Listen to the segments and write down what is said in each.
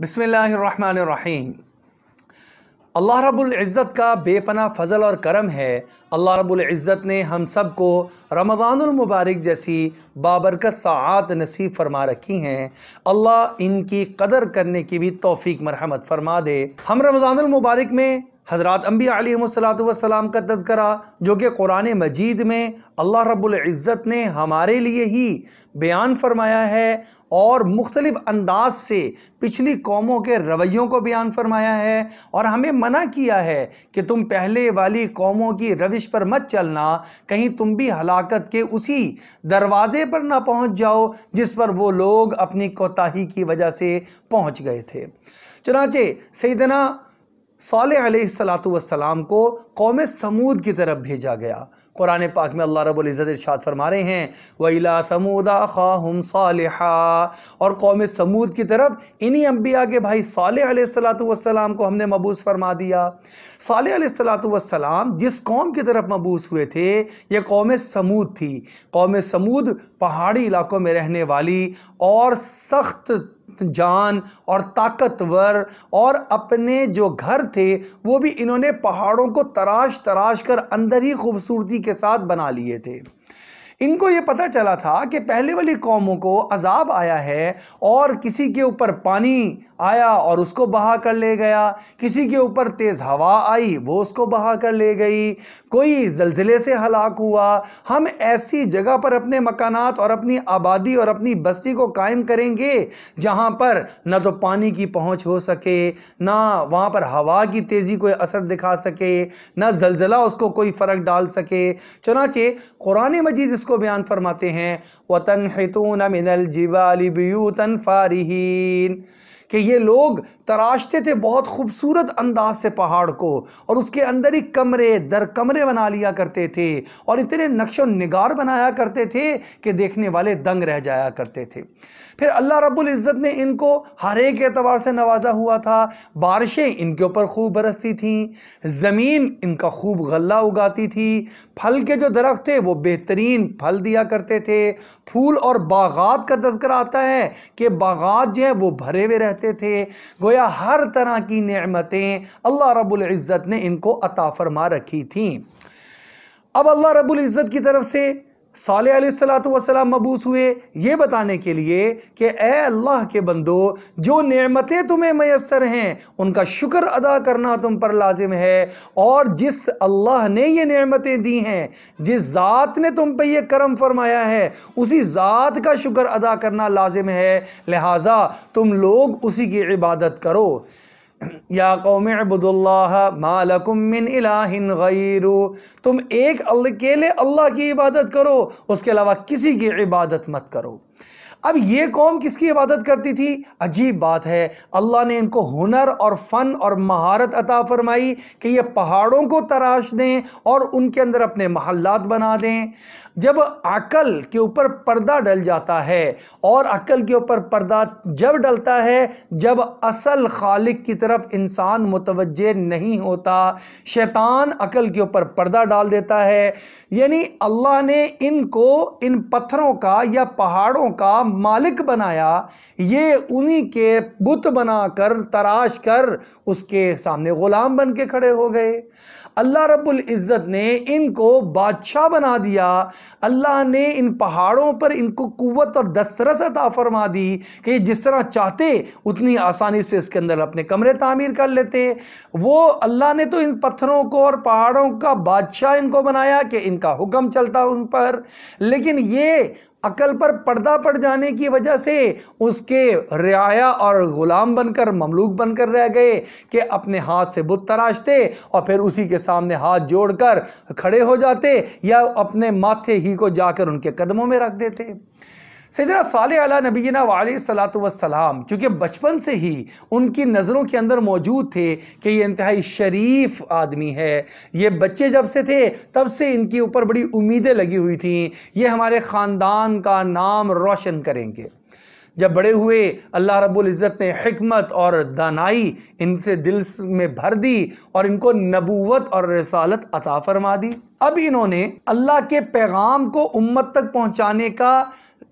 बसमीम अल्लाह रब्ज़त का बेपना फ़जल और करम है अल्लाह इज़्ज़त ने हम सब को मुबारक जैसी बाबरकत सात नसीब फरमा रखी हैं अल्लाह इनकी कदर करने की भी तोफ़ी मरहमत फरमा दे हम रमज़ानमबारक में हज़रत अम्बी सलाम का तस्करा जो कि कुरान मजीद में अल्लाह रब्ज़त ने हमारे लिए ही बयान फरमाया है और मुख्तलिफ़ अंदाज से पिछली कौमों के रवैयों को बयान फरमाया है और हमें मना किया है कि तुम पहले वाली कौमों की रविश पर मत चलना कहीं तुम भी हलाकत के उसी दरवाज़े पर ना पहुँच जाओ जिस पर वो लोग अपनी कोताही की वजह से पहुँच गए थे चनाचे सईदना सलाम को कौम समूद की तरफ भेजा गया कुरान पाक में अल्लाह रबुल्ज़त इर्शाद फरमा रहे हैं वईला समूदा खाहम सालहा और कौम समूद की तरफ इन्हीं अम्बिया के भाई सलातम को हमने मबूस फरमा दिया सालसलाम जिस कौम की तरफ मबूस हुए थे यह कौम समूद थी कौम समूद पहाड़ी इलाकों में रहने वाली और सख्त जान और ताकतवर और अपने जो घर थे वो भी इन्होंने पहाड़ों को तराश तराश कर अंदर ही खूबसूरती के साथ बना लिए थे इनको ये पता चला था कि पहले वाली कौमों को अजाब आया है और किसी के ऊपर पानी आया और उसको बहा कर ले गया किसी के ऊपर तेज़ हवा आई वो उसको बहा कर ले गई कोई जलजिले से हलाक हुआ हम ऐसी जगह पर अपने मकानात और अपनी आबादी और अपनी बस्ती को कायम करेंगे जहाँ पर न तो पानी की पहुँच हो सके ना वहाँ पर हवा की तेज़ी कोई असर दिखा सके ना जलजिला उसको कोई फ़र्क डाल सके चुनाचे कुरान मजीद इस इसको बयान फरमाते हैं वतन हितून मिनल जिबाली बियूतन फ़ारहन कि ये लोग तराशते थे बहुत खूबसूरत अंदाज से पहाड़ को और उसके अंदर ही कमरे दर कमरे बना लिया करते थे और इतने नक्श नगार बनाया करते थे कि देखने वाले दंग रह जाया करते थे फिर अल्लाह रब्बुल इज़्ज़त ने इनको हर एक एतबार से नवाजा हुआ था बारिशें इनके ऊपर खूब बरसती थीं ज़मीन इनका खूब गल्ला उगाती थी फल के जो दरख्त थे वो बेहतरीन फल दिया करते थे फूल और बागात का तस्करा आता है कि बागात जो है वो भरे हुए रहते रहते थे गोया हर तरह की नमतें अल्लाह रबुल्ज़त ने इनको अता फरमा रखी थी अब अल्लाह रबुल्ज़त की तरफ से साल वसलाम मबूस हुए ये बताने के लिए कि ए अल्लाह के बंदो जो नमतें तुम्हें मैसर हैं उनका शुक्र अदा करना तुम पर लाजिम है और जिस अल्लाह ने ये नमतें दी हैं जिस ज़ात ने तुम पर यह करम फरमाया है उसी ज़ात का शुक्र अदा करना लाजिम है लिहाजा तुम लोग उसी की इबादत करो या कौम अबुदुल्ला मालकुमिन गैरु तुम एक अकेले अल्लाह की इबादत करो उसके अलावा किसी की इबादत मत करो अब ये कौम किसकी इबादत करती थी अजीब बात है अल्लाह ने इनको हुनर और फ़न और महारत अता फरमाई कि ये पहाड़ों को तराश दें और उनके अंदर अपने महल्लात बना दें जब अकल के ऊपर पर्दा डल जाता है और अकल के ऊपर पर्दा जब डलता है जब असल खालिक की तरफ इंसान मुतवज़ नहीं होता शैतान अकल के ऊपर पर्दा डाल देता है यानी अल्लाह ने इनको इन पत्थरों का या पहाड़ों का मालिक बनाया ये उन्हीं के बुत बनाकर तराश कर उसके सामने ग़ुलाम बन के खड़े हो गए अल्लाह रब्बुल इज़्ज़त ने इनको बादशाह बना दिया अल्लाह ने इन पहाड़ों पर इनको कुवत और दस्तरस अता फरमा दी कि जिस तरह चाहते उतनी आसानी से इसके अंदर अपने कमरे तामीर कर लेते वो अल्लाह ने तो इन पत्थरों को और पहाड़ों का बादशाह इनको बनाया कि इनका हुक्म चलता उन पर लेकिन ये अकल पर पर्दा पड़ जाने की वजह से उसके रियाया और ग़ुलाम बनकर ममलूक बनकर रह गए कि अपने हाथ से बुत तराशते और फिर उसी के सामने हाथ जोड़कर खड़े हो जाते या अपने माथे ही को जाकर उनके कदमों में रख देते सैदना साल अला नबीना वालसलाम चूँकि बचपन से ही उनकी नज़रों के अंदर मौजूद थे कि ये इंतहाई शरीफ आदमी है ये बच्चे जब से थे तब से इनके ऊपर बड़ी उम्मीदें लगी हुई थी ये हमारे ख़ानदान का नाम रोशन करेंगे जब बड़े हुए अल्लाह रब्बुल इज़्ज़त ने हमत और दानाई इनसे दिल में भर दी और इनको नबूवत और रसालत अता फरमा दी अब इन्होंने अल्लाह के पैगाम को उम्मत तक पहुँचाने का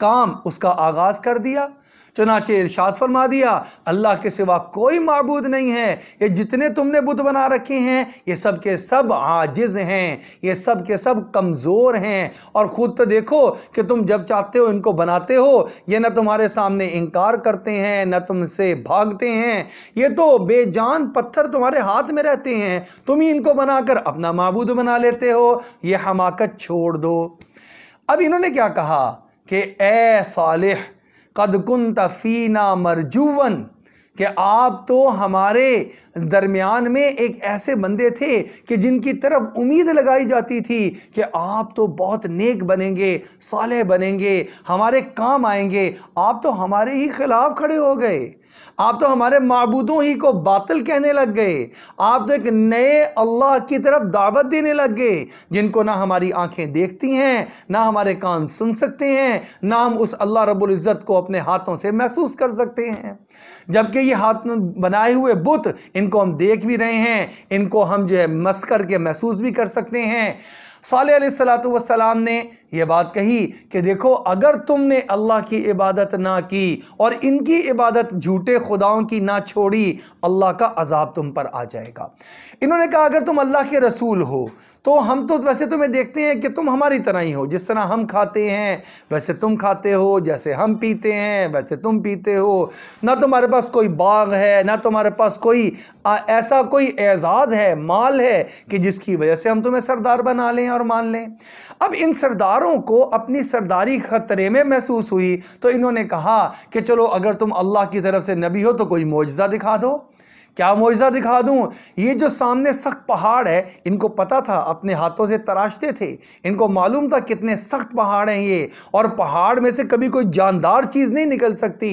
काम उसका आगाज़ कर दिया चनाचे इरशाद फरमा दिया अल्लाह के सिवा कोई मबूद नहीं है ये जितने तुमने बुत बना रखे हैं ये सब के सब आजिज़ हैं ये सब के सब कमज़ोर हैं और ख़ुद तो देखो कि तुम जब चाहते हो इनको बनाते हो ये ना तुम्हारे सामने इनकार करते हैं न तुमसे भागते हैं ये तो बेजान पत्थर तुम्हारे हाथ में रहते हैं तुम ही इनको बनाकर अपना मबूद बना लेते हो ये हमाकत छोड़ दो अब इन्होंने क्या कहा कि ए सालिह कदकुन तफ़ीना मरजुवन कि आप तो हमारे दरमियान में एक ऐसे बंदे थे कि जिनकी तरफ उम्मीद लगाई जाती थी कि आप तो बहुत नेक बनेंगे साले बनेंगे हमारे काम आएंगे आप तो हमारे ही खिलाफ खड़े हो गए आप तो हमारे मबूदों ही को बातिल कहने लग गए आप तो एक नए अल्लाह की तरफ दावत देने लग गए जिनको ना हमारी आंखें देखती हैं ना हमारे कान सुन सकते हैं ना हम उस अल्लाह रब्बुल इज़्ज़त को अपने हाथों से महसूस कर सकते हैं जबकि ये हाथ बनाए हुए बुत इनको हम देख भी रहे हैं इनको हम जो है मस करके महसूस भी कर सकते हैं सालसलाम ने यह बात कही कि देखो अगर तुमने अल्लाह की इबादत ना की और इनकी इबादत झूठे खुदाओं की ना छोड़ी अल्लाह का अजाब तुम पर आ जाएगा इन्होंने कहा अगर तुम अल्लाह के रसूल हो तो हम तो वैसे तुम्हें देखते हैं कि तुम हमारी तरह ही हो जिस तरह हम खाते हैं वैसे तुम खाते हो जैसे हम पीते हैं वैसे तुम पीते हो ना तुम्हारे पास कोई बाग है ना तुम्हारे पास कोई ऐसा कोई एजाज़ है माल है कि जिसकी वजह से हम तुम्हें सरदार बना लें और मान लें अब इन सरदारों को अपनी सरदारी ख़तरे में महसूस हुई तो इन्होंने कहा कि चलो अगर तुम अल्लाह की तरफ से नबी हो तो कोई मुआजा दिखा दो क्या मुआजा दिखा दूं ये जो सामने सख्त पहाड़ है इनको पता था अपने हाथों से तराशते थे इनको मालूम था कितने सख्त पहाड़ हैं ये और पहाड़ में से कभी कोई जानदार चीज़ नहीं निकल सकती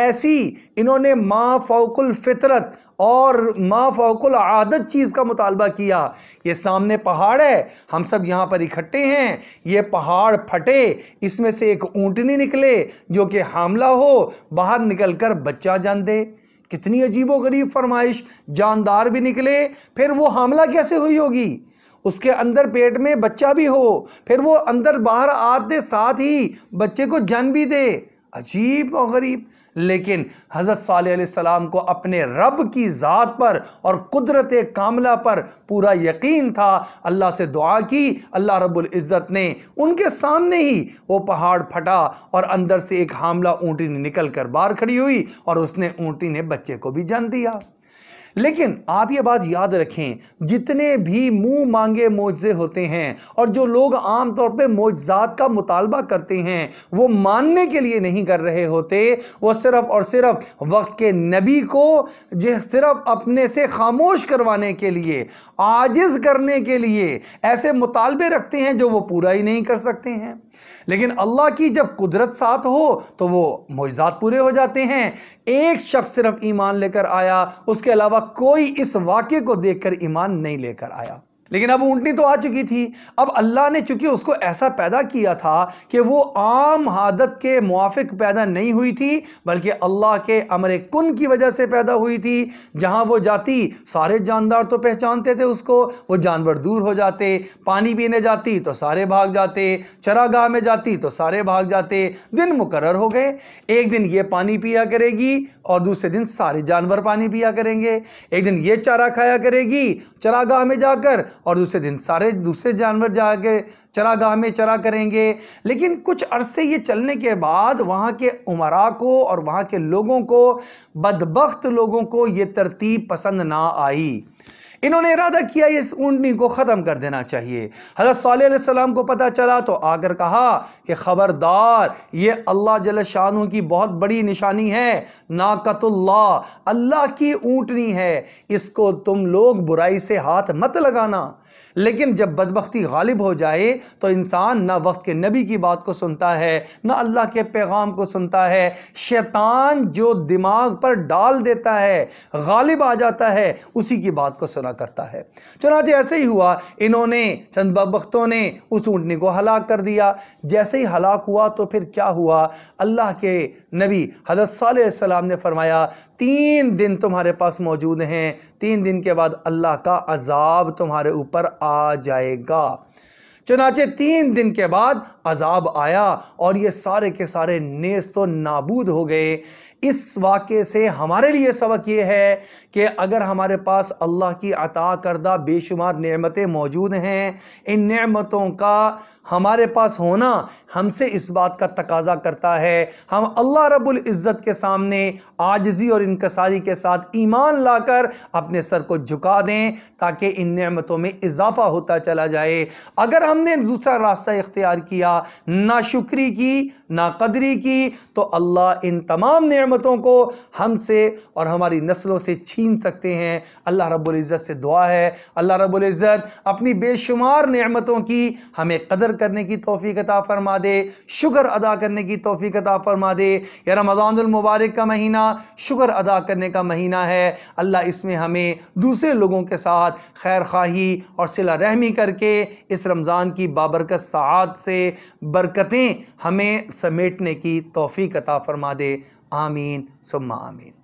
ऐसी इन्होंने माँ फ़ौकुल फितरत और माँ फ़ौकुल आदत चीज़ का मुतालबा किया ये सामने पहाड़ है हम सब यहाँ पर इकट्ठे हैं ये पहाड़ फटे इसमें से एक ऊँटनी निकले जो कि हामला हो बाहर निकल कर बच्चा जान दे कितनी व गरीब फरमाइश जानदार भी निकले फिर वो हामला कैसे हुई होगी उसके अंदर पेट में बच्चा भी हो फिर वो अंदर बाहर आते साथ ही बच्चे को जन्म भी दे अजीब और गरीब लेकिन हज़रत सलाम को अपने रब की ज़ात पर और कुदरत कामला पर पूरा यकीन था अल्लाह से दुआ की अल्लाह रब्बुल इज़्ज़त ने उनके सामने ही वो पहाड़ फटा और अंदर से एक हामला ऊँटी निकल कर बाहर खड़ी हुई और उसने ऊँटी ने बच्चे को भी जन्म दिया लेकिन आप ये बात याद रखें जितने भी मुंह मांगे मुआवजे होते हैं और जो लोग आम तौर पर मुआजात का मुतालबा करते हैं वो मानने के लिए नहीं कर रहे होते वो सिर्फ और सिर्फ वक्त के नबी को जो सिर्फ अपने से खामोश करवाने के लिए आजिज करने के लिए ऐसे मुतालबे रखते हैं जो वो पूरा ही नहीं कर सकते हैं लेकिन अल्लाह की जब कुदरत साथ हो तो वो मोजात पूरे हो जाते हैं एक शख्स सिर्फ ईमान लेकर आया उसके अलावा कोई इस वाक्य को देखकर ईमान नहीं लेकर आया लेकिन अब ऊँटनी तो आ चुकी थी अब अल्लाह ने चूँकि उसको ऐसा पैदा किया था कि वो आम आदत के मुआफ़ पैदा नहीं हुई थी बल्कि अल्लाह के अमर कन की वजह से पैदा हुई थी जहाँ वो जाती सारे जानदार तो पहचानते थे उसको वो जानवर दूर हो जाते पानी पीने जाती तो सारे भाग जाते चरागाह में जाती तो सारे भाग जाते दिन मुकर हो गए एक दिन ये पानी पिया करेगी और दूसरे दिन सारे जानवर पानी पिया करेंगे एक दिन ये चारा खाया करेगी चरागाह में जाकर और दूसरे दिन सारे दूसरे जानवर जाके चरागाह में चरा करेंगे लेकिन कुछ अरसे ये चलने के बाद वहाँ के उमरा को और वहाँ के लोगों को बदबخت लोगों को ये तरतीब पसंद ना आई इन्होंने इरादा किया इस ऊँटनी को ख़त्म कर देना चाहिए हज़रत सल्लम को पता चला तो आकर कहा कि ख़बरदार ये अल्लाह जल शाह की बहुत बड़ी निशानी है नाकतुल्ला अल्लाह की ऊँटनी है इसको तुम लोग बुराई से हाथ मत लगाना लेकिन जब बदबख्ती गालिब हो जाए तो इंसान ना वक्त के नबी की बात को सुनता है ना अल्लाह के पैगाम को सुनता है शैतान जो दिमाग पर डाल देता है गालिब आ जाता है उसी की बात को सुना करता है चुनाच ऐसे ही हुआ इन्होंने चंद बख्तों ने उस ऊँटनी को हलाक कर दिया जैसे ही हलाक हुआ तो फिर क्या हुआ अल्लाह के नबी हजरत सलाम ने फरमाया तीन दिन तुम्हारे पास मौजूद हैं तीन दिन के बाद अल्लाह का अजाब तुम्हारे ऊपर आ जाएगा चुनाचे तीन दिन के बाद अजाब आया और ये सारे के सारे नेस तो नाबूद हो गए इस वाक़े से हमारे लिए सबक ये है कि अगर हमारे पास अल्लाह की अता करदा बेशुमार नेमतें मौजूद हैं इन नेमतों का हमारे पास होना हमसे इस बात का तकाजा करता है हम अल्लाह रब्बुल इज़्ज़त के सामने आजजी और इनकसारी के साथ ईमान लाकर अपने सर को झुका दें ताकि इन नेमतों में इजाफ़ा होता चला जाए अगर हम हमने दूसरा रास्ता इख्तियार किया ना शुक्री की ना कदरी की तो अल्लाह इन तमाम नमतों को हमसे और हमारी नस्लों से छीन सकते हैं अल्लाह रब्ज़त से दुआ है अल्लाह रब्ज़त अपनी बेशुमार नमतों की हमें कदर करने की तोफ़ी अता फ़रमा दे शुक्र अदा करने की तोफ़ी अता फ़रमा दे या रमज़ानमबारक का महीना शुक्र अदा करने का महीना है अल्लाह इसमें हमें दूसरे लोगों के साथ खैर खाही और सिला रहमी करके इस रमज़ान कुरान की बाबरकत सात से बरकतें हमें समेटने की तोफ़ी कता फरमा दे आमीन सुम्मा आमीन